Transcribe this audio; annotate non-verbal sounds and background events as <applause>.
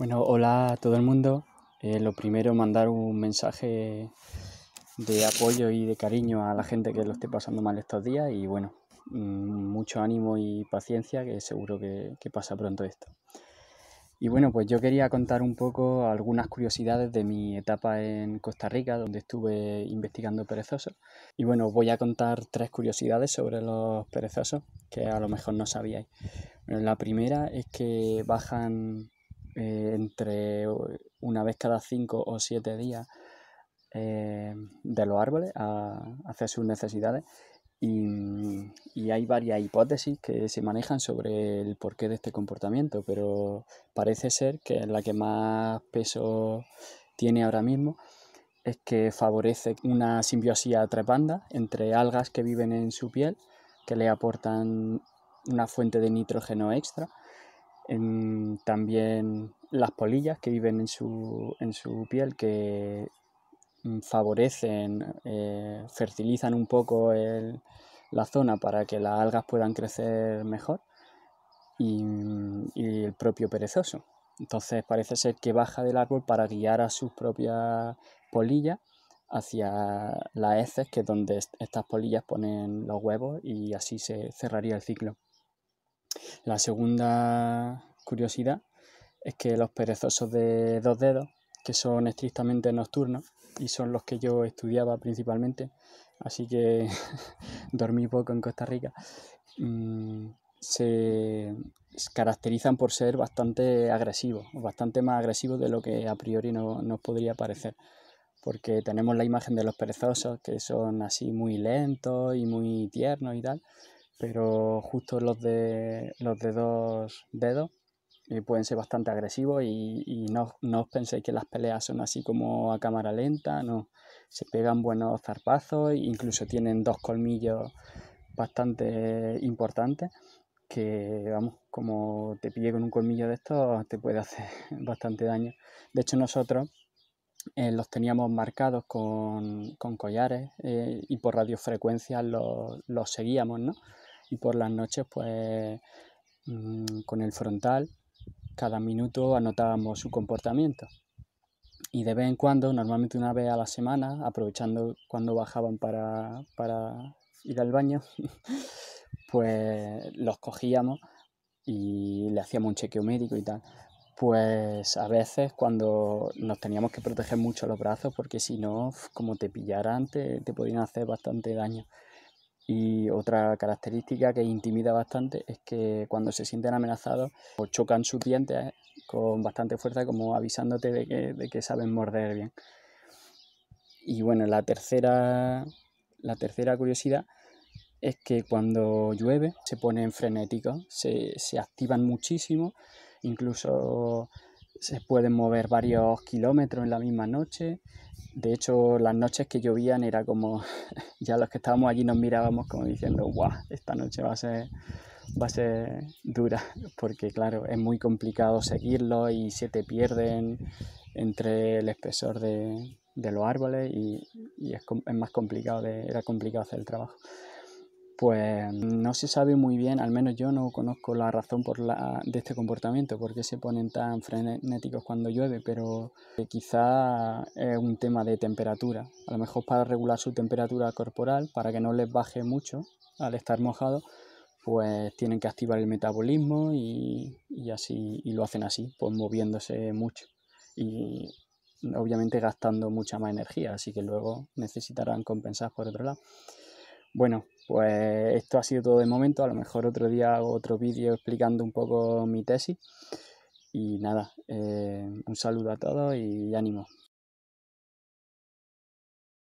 Bueno, hola a todo el mundo. Eh, lo primero, mandar un mensaje de apoyo y de cariño a la gente que lo esté pasando mal estos días y bueno, mm, mucho ánimo y paciencia que seguro que, pasa pronto esto. Y bueno, pues yo quería contar un poco algunas curiosidades de mi etapa en Costa Rica, donde estuve investigando perezosos. Y bueno, voy a contar tres curiosidades sobre los perezosos que a lo mejor no sabíais. la primera es que bajan eh, entre una vez cada cinco o siete días eh, de los árboles a, hacer sus necesidades. Y, y, hay varias hipótesis que se manejan sobre el porqué de este comportamiento, pero parece ser que la que más peso tiene ahora mismo es que favorece una simbiosía trepanda entre algas que viven en su piel, que le aportan una fuente de nitrógeno extra, también las polillas que viven en su, piel, que mm, favorecen, eh, fertilizan un poco la zona para que las algas puedan crecer mejor y, mm, y, el propio perezoso. Entonces parece ser que baja del árbol para guiar a sus propias polillas hacia las heces, que es donde estas polillas ponen los huevos y así se cerraría el ciclo. La segunda curiosidad es que los perezosos de dos dedos, que son estrictamente nocturnos y son los que yo estudiaba principalmente, así que <laughs> dormí poco en Costa Rica, mm, se caracterizan por ser bastante agresivos, bastante más agresivos de lo que a priori nos podría parecer, porque tenemos la imagen de los perezosos que son así muy lentos y muy tiernos y tal, pero justo los de, los de dos dedos eh, pueden ser bastante agresivos y, no, os penséis que las peleas son así como a cámara lenta, se pegan buenos zarpazos, incluso tienen dos colmillos bastante importantes que vamos, como te pille con un colmillo de estos te puede hacer <laughs> bastante daño. De hecho nosotros eh, los teníamos marcados con, collares eh, y por radiofrecuencia los, los seguíamos, ¿no? y por las noches pues mm, con el frontal cada minuto anotábamos su comportamiento y de vez en cuando, normalmente una vez a la semana, aprovechando cuando bajaban para, ir al baño, <laughs> pues los cogíamos y le hacíamos un chequeo médico y tal. Pues a veces cuando nos teníamos que proteger mucho los brazos porque si no, como te pillaran, te, te podían hacer bastante daño. Y otra característica que intimida bastante es que cuando se sienten amenazados o pues chocan sus dientes con bastante fuerza como avisándote de que, saben morder bien. Y bueno, la tercera, la tercera curiosidad es que cuando llueve se ponen frenéticos, se, se activan muchísimo, incluso se pueden mover varios kilómetros en la misma noche. De hecho, las noches que llovían era como, <laughs> ya los que estábamos allí nos mirábamos como diciendo, guau, esta noche va a ser dura <laughs> porque claro es muy complicado seguirlo y se te pierden entre el espesor de, los árboles y, es, es, más complicado era complicado hacer el trabajo pues no se sabe muy bien, al menos yo no conozco la razón de este comportamiento, por qué se ponen tan frenéticos cuando llueve, pero eh, quizá es un tema de temperatura, a lo mejor para regular su temperatura corporal, para que no les baje mucho al estar mojado, pues tienen que activar el metabolismo y, así y lo hacen así, pues moviéndose mucho y obviamente gastando mucha más energía, así que luego necesitarán compensar por otro lado. Bueno, pues esto ha sido todo de momento. A lo mejor otro día hago otro vídeo explicando un poco mi tesis. Y nada, eh, un saludo a todos y ánimo.